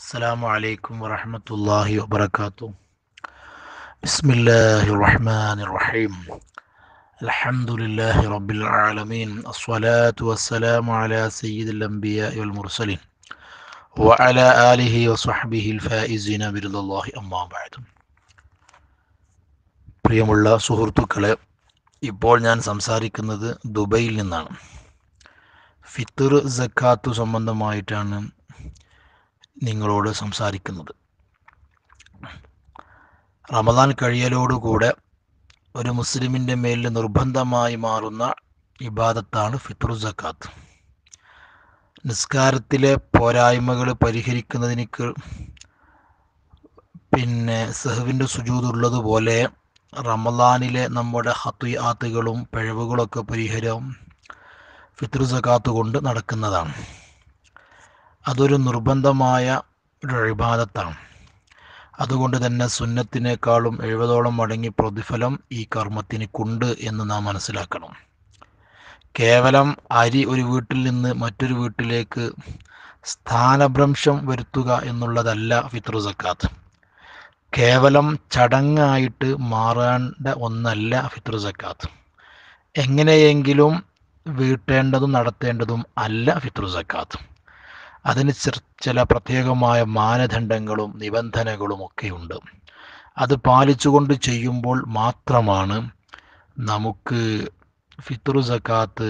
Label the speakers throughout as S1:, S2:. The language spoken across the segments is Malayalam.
S1: السلام عليكم ورحمة الله وبركاته بسم الله الرحمن الرحيم الحمد لله رب العالمين الصلاة والسلام على سيد الأنبياء والمرسلين وعلى آله وصحبه الفائزين برضا الله أما بعد പ്രിയമുള്ള സുഹൃത്തുക്കളെ ഇപ്പോൾ ഞാൻ സംസാരിക്കുന്നത് ദുബൈയിൽ നിന്നാണ് ഫിത്തർ ജക്കാത്ത് സംബന്ധമായിട്ടാണ് നിങ്ങളോട് സംസാരിക്കുന്നത് റമദാൻ കഴിയലോടുകൂടെ ഒരു മുസ്ലിമിൻ്റെ മേലിൽ നിർബന്ധമായി മാറുന്ന ഇബാദത്താണ് ഫിത്രു സക്കാത്ത് നിസ്കാരത്തിലെ പോരായ്മകൾ പരിഹരിക്കുന്നതിന് പിന്നെ സെഹുവിൻ്റെ സുജൂതുള്ളതുപോലെ റമദാനിലെ നമ്മുടെ ഹത്വി ആത്തുകളും പിഴവുകളൊക്കെ പരിഹാരം ഫിത്രു സക്കാത്ത് കൊണ്ട് നടക്കുന്നതാണ് അതൊരു നിർബന്ധമായ ഒരു അഴിബാദത്താണ് അതുകൊണ്ട് തന്നെ സുന്നത്തിനേക്കാളും എഴുപതോളം മടങ്ങി പ്രതിഫലം ഈ കർമ്മത്തിനൊക്കുണ്ട് എന്ന് നാം മനസ്സിലാക്കണം കേവലം അരി ഒരു വീട്ടിൽ നിന്ന് മറ്റൊരു വീട്ടിലേക്ക് സ്ഥാനഭ്രംശം വരുത്തുക എന്നുള്ളതല്ല ഫിത്രു സക്കാത്ത് കേവലം ചടങ്ങായിട്ട് മാറേണ്ട ഒന്നല്ല ഫിത്രു സക്കാത്ത് എങ്ങനെയെങ്കിലും വീട്ടേണ്ടതും നടത്തേണ്ടതും അല്ല ഫിത്രു സക്കാത്ത് അതിന് ചില പ്രത്യേകമായ മാനദണ്ഡങ്ങളും നിബന്ധനകളും ഒക്കെയുണ്ട് അത് പാലിച്ചുകൊണ്ട് ചെയ്യുമ്പോൾ മാത്രമാണ് നമുക്ക് ഫിത്രു സക്കാത്ത്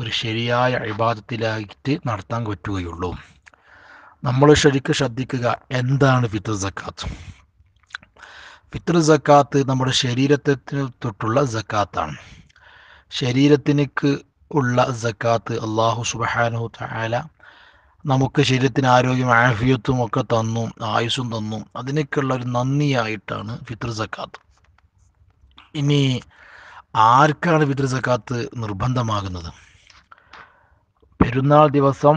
S1: ഒരു ശരിയായ അഭിബാധത്തിലായിട്ട് നടത്താൻ പറ്റുകയുള്ളൂ നമ്മൾ ശരിക്കും ശ്രദ്ധിക്കുക എന്താണ് ഫിത്ർ സക്കാത്ത് ഫിത്ർ സക്കാത്ത് നമ്മുടെ ശരീരത്തിന് തൊട്ടുള്ള സക്കാത്താണ് ശരീരത്തിനേക്ക് ഉള്ള സക്കാത്ത് അള്ളാഹു സുബഹാനു താല നമുക്ക് ശരീരത്തിന് ആരോഗ്യം ആഫിയത്തും ഒക്കെ തന്നു ആയുസ്സും തന്നു അതിനൊക്കെയുള്ള ഒരു നന്ദിയായിട്ടാണ് ഫിത്ർ സക്കാത്ത് ഇനി ആർക്കാണ് ഫിത്ർ സക്കാത്ത് നിർബന്ധമാകുന്നത് പെരുന്നാൾ ദിവസം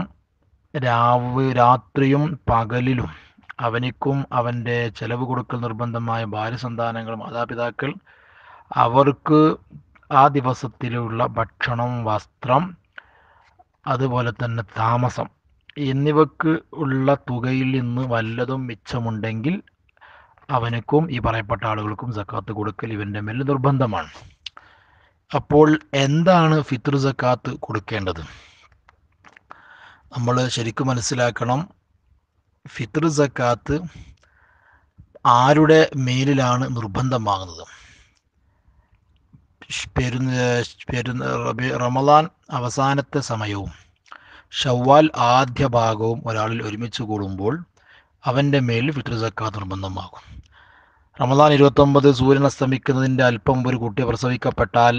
S1: രാവ് രാത്രിയും പകലിലും അവനിക്കും അവൻ്റെ ചെലവ് കൊടുക്കൽ നിർബന്ധമായ ഭാര്യസന്താനങ്ങൾ മാതാപിതാക്കൾ അവർക്ക് ആ ദിവസത്തിലുള്ള ഭക്ഷണം വസ്ത്രം അതുപോലെ തന്നെ താമസം എന്നിവക്ക് ഉള്ള തുകയിൽ നിന്ന് വല്ലതും മിച്ചമുണ്ടെങ്കിൽ അവനക്കും ഈ പറയപ്പെട്ട ആളുകൾക്കും സക്കാത്ത് കൊടുക്കൽ ഇവൻ്റെ മേൽ നിർബന്ധമാണ് അപ്പോൾ എന്താണ് ഫിത്ർ സക്കാത്ത് കൊടുക്കേണ്ടത് നമ്മൾ ശരിക്കും മനസ്സിലാക്കണം ഫിത്ർ സക്കാത്ത് ആരുടെ മേലിലാണ് നിർബന്ധമാകുന്നത് പെരുന്ന പെരുന്ന റമദാൻ അവസാനത്തെ സമയവും ഷവ്വാൽ ആദ്യ ഭാഗവും ഒരാളിൽ ഒരുമിച്ച് കൂടുമ്പോൾ അവൻ്റെ മേൽ ഫിത്ർ സക്കാത്ത് നിർബന്ധമാകും റമദാൻ ഇരുപത്തൊമ്പത് സൂര്യൻ അസ്തമിക്കുന്നതിൻ്റെ അല്പം ഒരു കുട്ടി പ്രസവിക്കപ്പെട്ടാൽ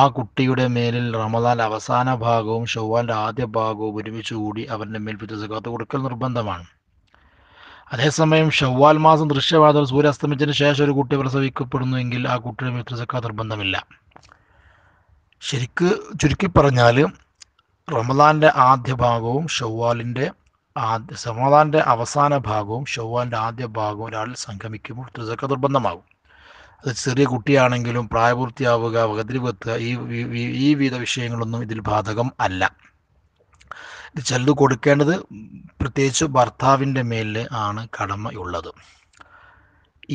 S1: ആ കുട്ടിയുടെ മേലിൽ റമദാൻ അവസാന ഭാഗവും ഷവ്വാലിൻ്റെ ആദ്യ ഭാഗവും ഒരുമിച്ച് കൂടി അവൻ്റെ മേൽ ഫിത്ർ സക്കാത്ത് കൊടുക്കൽ നിർബന്ധമാണ് അതേസമയം ഷവ്വാൽ മാസം ദൃശ്യവാദം സൂര്യ അസ്തമിച്ചതിന് ശേഷം ഒരു കുട്ടി പ്രസവിക്കപ്പെടുന്നുവെങ്കിൽ ആ കുട്ടിയുടെ ഫിത്ർ സക്കാത്ത് നിർബന്ധമില്ല ശരിക്ക് ചുരുക്കി പറഞ്ഞാൽ റമദാന്റെ ആദ്യ ഭാഗവും ഷവ്വാലിന്റെ ആദ്യ റമദാൻ്റെ അവസാന ഭാഗവും ഷവ്വാലിൻ്റെ ആദ്യ ഭാഗവും ഒരാൾ സംഗമിക്കുമ്പോൾ ത്രിസക്ക നിർബന്ധമാകും അത് ചെറിയ കുട്ടിയാണെങ്കിലും പ്രായപൂർത്തിയാവുക വകതിരിവെത്തുക ഈ ഈ വിധ വിഷയങ്ങളൊന്നും ഇതിൽ ബാധകം അല്ല ഇത് ചെല്ലു കൊടുക്കേണ്ടത് പ്രത്യേകിച്ച് ഭർത്താവിൻ്റെ മേലിൽ ആണ് കടമയുള്ളത്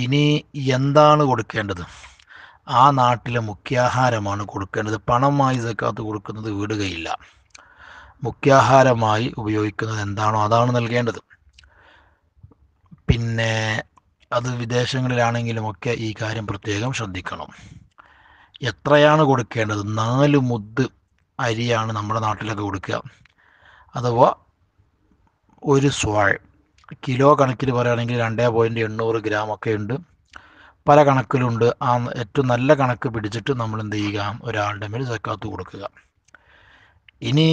S1: ഇനി എന്താണ് കൊടുക്കേണ്ടത് ആ നാട്ടിലെ മുഖ്യാഹാരമാണ് കൊടുക്കേണ്ടത് പണമായി സക്കാത്ത് കൊടുക്കുന്നത് വീടുകയില്ല മുഖ്യാഹാരമായി ഉപയോഗിക്കുന്നത് എന്താണോ അതാണ് നൽകേണ്ടത് പിന്നെ അത് വിദേശങ്ങളിലാണെങ്കിലുമൊക്കെ ഈ കാര്യം പ്രത്യേകം ശ്രദ്ധിക്കണം എത്രയാണ് കൊടുക്കേണ്ടത് നാല് മുദ് അരിയാണ് നമ്മുടെ നാട്ടിലൊക്കെ കൊടുക്കുക അഥവാ ഒരു സ്വാൾ കിലോ കണക്കിൽ പറയുകയാണെങ്കിൽ രണ്ടേ പോയിൻറ്റ് എണ്ണൂറ് ഗ്രാം ഒക്കെ ഉണ്ട് പല കണക്കിലുണ്ട് ആ ഏറ്റവും നല്ല കണക്ക് പിടിച്ചിട്ട് നമ്മൾ എന്ത് ചെയ്യുക ഒരാളുടെ മേൽ സക്കാത്ത് കൊടുക്കുക ഇനി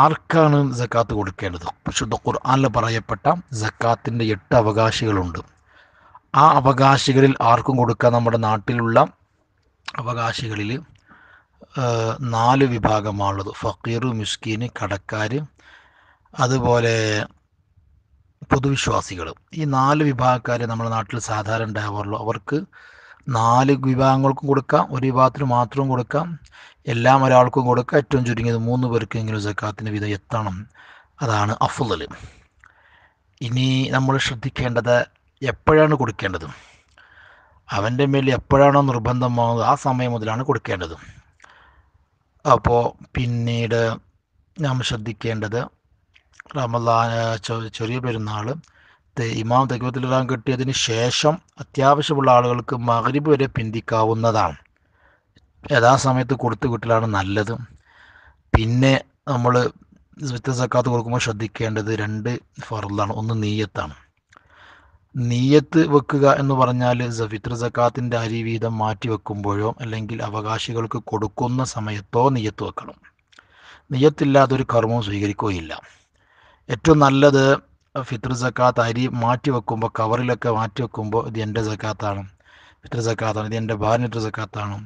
S1: ആർക്കാണ് സക്കാത്ത് കൊടുക്കേണ്ടത് പരിശുദ്ധ ഖുർആാനിൽ പറയപ്പെട്ട ജക്കാത്തിൻ്റെ എട്ട് അവകാശികളുണ്ട് ആ അവകാശികളിൽ ആർക്കും കൊടുക്കാൻ നമ്മുടെ നാട്ടിലുള്ള അവകാശികളിൽ നാല് വിഭാഗമാണുള്ളത് ഫക്കീർ മിസ്കീന് കടക്കാർ അതുപോലെ പൊതുവിശ്വാസികൾ ഈ നാല് വിഭാഗക്കാർ നമ്മുടെ നാട്ടിൽ സാധാരണ ഉണ്ടാവാറുള്ളൂ അവർക്ക് നാല് വിഭാഗങ്ങൾക്കും കൊടുക്കാം ഒരു വിഭാഗത്തിന് മാത്രവും കൊടുക്കാം എല്ലാം ഒരാൾക്കും കൊടുക്കാം ഏറ്റവും ചുരുങ്ങിയത് മൂന്ന് പേർക്കെങ്കിലും സക്കാത്തിൻ്റെ വിധ എത്തണം അതാണ് അഫുദൽ ഇനി നമ്മൾ ശ്രദ്ധിക്കേണ്ടത് എപ്പോഴാണ് കൊടുക്കേണ്ടത് അവൻ്റെ മേൽ എപ്പോഴാണോ നിർബന്ധമാകുന്നത് ആ സമയം മുതലാണ് കൊടുക്കേണ്ടത് അപ്പോൾ പിന്നീട് നാം ശ്രദ്ധിക്കേണ്ടത് റമദാൻ ചെറിയ പെരുന്നാൾ ഇമാം തക്വത്തിലിടാൻ കിട്ടിയതിന് ശേഷം അത്യാവശ്യമുള്ള ആളുകൾക്ക് മകരിബ് വരെ പിന്തിക്കാവുന്നതാണ് യഥാസമയത്ത് കൊടുത്തു കിട്ടലാണ് നല്ലത് പിന്നെ നമ്മൾ വിത്ത സക്കാത്ത് കൊടുക്കുമ്പോൾ ശ്രദ്ധിക്കേണ്ടത് രണ്ട് ഫറലാണ് ഒന്ന് നീയത്താണ് നീയത്ത് വെക്കുക എന്ന് പറഞ്ഞാൽ ഫിത്ര സക്കാത്തിൻ്റെ അരി വീതം മാറ്റി വെക്കുമ്പോഴോ അല്ലെങ്കിൽ അവകാശികൾക്ക് കൊടുക്കുന്ന സമയത്തോ നീയത്ത് വെക്കണം നീയത്തില്ലാതൊരു കർമ്മവും സ്വീകരിക്കുകയില്ല ഏറ്റവും നല്ലത് ഫിത്ർ സക്കാത്ത് അരി മാറ്റി വെക്കുമ്പോൾ കവറിലൊക്കെ മാറ്റി വെക്കുമ്പോൾ ഇത് എൻ്റെ സക്കാത്താണ് ഫിത്ർ സക്കാത്താണ് ഇത് എൻ്റെ ഭാര്യ ഫിത്ർ സക്കാത്താണ്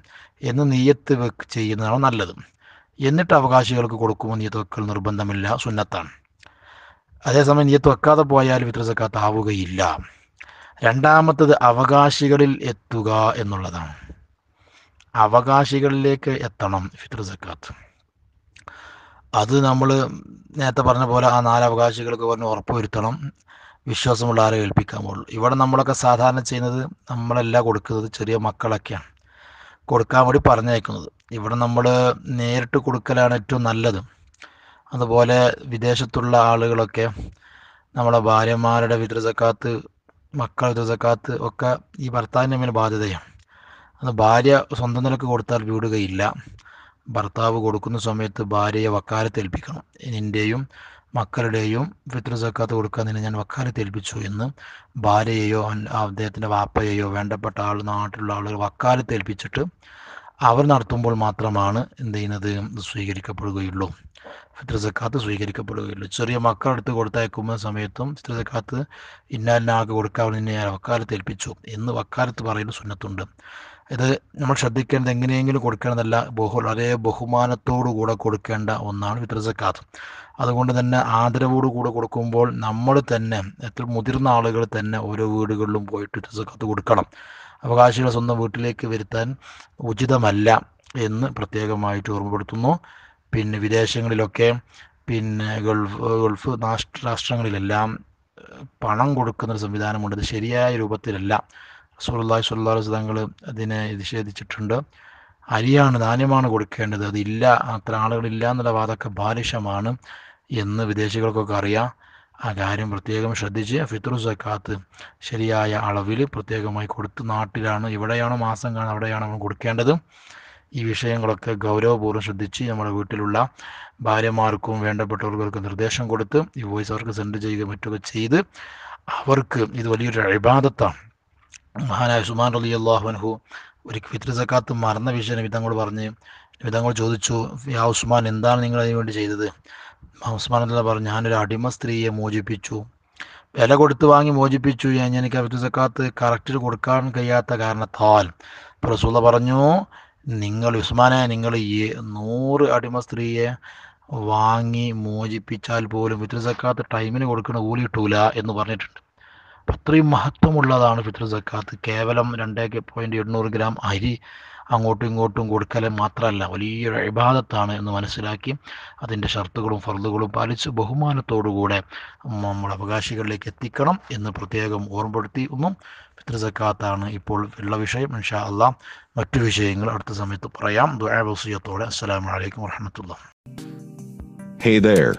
S1: എന്ന് നീയത്ത് വെക്ക് ചെയ്യുന്നതാണ് നല്ലത് എന്നിട്ട് അവകാശികൾക്ക് കൊടുക്കുമ്പോൾ നീയത്ത് വെക്കൽ നിർബന്ധമില്ല സുന്നത്താണ് അതേസമയം നീയത്ത് വെക്കാതെ പോയാൽ ഫിത്ർ സക്കാത്ത് ആവുകയില്ല രണ്ടാമത്തത് അവകാശികളിൽ എത്തുക എന്നുള്ളതാണ് അവകാശികളിലേക്ക് എത്തണം ഫിത്ർ സക്കാത്ത് അത് നമ്മൾ നേരത്തെ പറഞ്ഞ പോലെ ആ നാലവകാശികൾക്ക് പറഞ്ഞ് ഉറപ്പുവരുത്തണം വിശ്വാസമുള്ള ആരെ ഏൽപ്പിക്കാൻ പോകുള്ളൂ ഇവിടെ നമ്മളൊക്കെ സാധാരണ ചെയ്യുന്നത് നമ്മളല്ല കൊടുക്കുന്നത് ചെറിയ മക്കളൊക്കെയാണ് കൊടുക്കാൻ വേണ്ടി പറഞ്ഞേക്കുന്നത് ഇവിടെ നമ്മൾ നേരിട്ട് കൊടുക്കലാണ് ഏറ്റവും നല്ലത് അതുപോലെ വിദേശത്തുള്ള ആളുകളൊക്കെ നമ്മളെ ഭാര്യമാരുടെ വിദ്രസക്കാത്ത് മക്കളുടെ വിദ്രസക്കാത്ത് ഒക്കെ ഈ ഭർത്താവിൻ്റെ മേൽ ബാധ്യതയാണ് അത് ഭാര്യ സ്വന്തം നിലക്ക് കൊടുത്താൽ വിടുകയില്ല ഭർത്താവ് കൊടുക്കുന്ന സമയത്ത് ഭാര്യയെ വക്കാലത്ത് ഏൽപ്പിക്കണം നിൻ്റെയും മക്കളുടെയും ഫിത്ര സക്കാത്ത് കൊടുക്കാൻ നിന്നെ ഞാൻ വക്കാലത്ത് ഏൽപ്പിച്ചു എന്ന് ഭാര്യയെയോ അദ്ദേഹത്തിൻ്റെ വാപ്പയെയോ വേണ്ടപ്പെട്ട ആൾ നാട്ടിലുള്ള ആളുകൾ വക്കാലത്ത് ഏൽപ്പിച്ചിട്ട് അവർ നടത്തുമ്പോൾ മാത്രമാണ് എന്ത് ചെയ്യുന്നത് സ്വീകരിക്കപ്പെടുകയുള്ളൂ ഫിത്ര സക്കാത്ത് സ്വീകരിക്കപ്പെടുകയുള്ളൂ ചെറിയ മക്കളെടുത്ത് കൊടുത്തയക്കുന്ന സമയത്തും ഫിത്ര സക്കാത്ത് കൊടുക്കാൻ നിന്നെ ഞാൻ വക്കാലത്ത് ഏൽപ്പിച്ചു എന്ന് വക്കാലത്ത് പറയുന്ന സുന്നത്തുണ്ട് ഇത് നമ്മൾ ശ്രദ്ധിക്കേണ്ടത് എങ്ങനെയെങ്കിലും കൊടുക്കേണ്ടതല്ല ബഹു വളരെ ബഹുമാനത്തോടു കൂടെ കൊടുക്കേണ്ട ഒന്നാണ് വിത്ര സക്കാത്ത് അതുകൊണ്ട് തന്നെ ആദരവോടു കൂടെ കൊടുക്കുമ്പോൾ നമ്മൾ തന്നെ എത്ര മുതിർന്ന ആളുകൾ തന്നെ ഓരോ വീടുകളിലും പോയിട്ട് ഫിത്ര സക്കാത്ത് കൊടുക്കണം അവകാശികൾ സ്വന്തം വീട്ടിലേക്ക് വരുത്താൻ ഉചിതമല്ല എന്ന് പ്രത്യേകമായിട്ട് ഓർമ്മപ്പെടുത്തുന്നു പിന്നെ വിദേശങ്ങളിലൊക്കെ പിന്നെ ഗൾഫ് ഗൾഫ് രാഷ്ട്രങ്ങളിലെല്ലാം പണം കൊടുക്കുന്ന സംവിധാനമുണ്ട് ശരിയായ രൂപത്തിലല്ല റസൂലി സുല്ലാ തങ്ങൾ അതിനെ നിഷേധിച്ചിട്ടുണ്ട് അരിയാണ് നാണ്യമാണ് കൊടുക്കേണ്ടത് അതില്ല അത്ര ആളുകളില്ല എന്നുള്ള വാദമൊക്കെ ബാലിഷമാണ് എന്ന് വിദേശികൾക്കൊക്കെ അറിയാം ആ കാര്യം പ്രത്യേകം ശ്രദ്ധിച്ച് ഫിത്രു സക്കാത്ത് ശരിയായ അളവിൽ പ്രത്യേകമായി കൊടുത്ത് നാട്ടിലാണ് ഇവിടെയാണോ മാസം കാണുന്നത് അവിടെയാണോ നമ്മൾ കൊടുക്കേണ്ടത് ഈ വിഷയങ്ങളൊക്കെ ഗൗരവപൂർവ്വം ശ്രദ്ധിച്ച് നമ്മുടെ വീട്ടിലുള്ള ഭാര്യമാർക്കും വേണ്ടപ്പെട്ടവർക്കൊക്കെ നിർദ്ദേശം കൊടുത്ത് ഈ വോയിസ് അവർക്ക് സെൻഡ് ചെയ്യുക മറ്റൊക്കെ ചെയ്ത് അവർക്ക് ഇത് വലിയൊരു അഭിബാധത്താണ് മഹാനായ സുമാൻ അലി അള്ളാഹുൻഹു ഒരു ഫിത്ര സക്കാത്ത് മറന്ന വിഷയം വിധങ്ങൾ പറഞ്ഞ് വിധങ്ങൾ ചോദിച്ചു യാ ഉസ്മാൻ എന്താണ് നിങ്ങൾ അതിനു വേണ്ടി ചെയ്തത് ഉസ്മാൻ അല്ല പറഞ്ഞു ഞാനൊരു അടിമ സ്ത്രീയെ മോചിപ്പിച്ചു വില കൊടുത്ത് വാങ്ങി മോചിപ്പിച്ചു ഞാൻ എനിക്ക് ഫിത്ര സക്കാത്ത് കറക്റ്റിൽ കൊടുക്കാൻ കഴിയാത്ത കാരണത്താൽ റസൂല പറഞ്ഞു നിങ്ങൾ ഉസ്മാനെ നിങ്ങൾ ഈ നൂറ് അടിമ സ്ത്രീയെ വാങ്ങി മോചിപ്പിച്ചാൽ പോലും ഫിത്ര സക്കാത്ത് ടൈമിന് കൊടുക്കണ കൂലി കിട്ടൂല എന്ന് പറഞ്ഞിട്ടുണ്ട് അത്രയും മഹത്വമുള്ളതാണ് ഫിത്ര സക്കാത്ത് കേവലം രണ്ടേ പോയിൻ്റ് എണ്ണൂറ് ഗ്രാം അരി അങ്ങോട്ടും ഇങ്ങോട്ടും കൊടുക്കൽ മാത്രമല്ല വലിയൊരു ഇബാദത്താണ് എന്ന് മനസ്സിലാക്കി അതിൻ്റെ ഷർത്തുകളും ഫർദുകളും പാലിച്ച് ബഹുമാനത്തോടുകൂടെ നമ്മൾ അവകാശികളിലേക്ക് എത്തിക്കണം എന്ന് പ്രത്യേകം ഓർമ്മപ്പെടുത്തി ഒന്നും ഫിത്ര സക്കാത്താണ് ഇപ്പോൾ ഉള്ള വിഷയം ഇൻഷാ അല്ല മറ്റു വിഷയങ്ങൾ അടുത്ത സമയത്ത് പറയാം ദുബസിയത്തോടെ അസ്സലാമലൈക്കും വരഹമത്തുള്ള Hey there.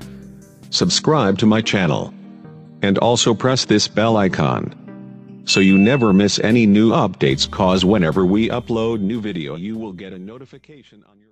S1: Subscribe to my channel. and also press this bell icon. So you never miss any new updates cause whenever we upload new video you will get a notification on your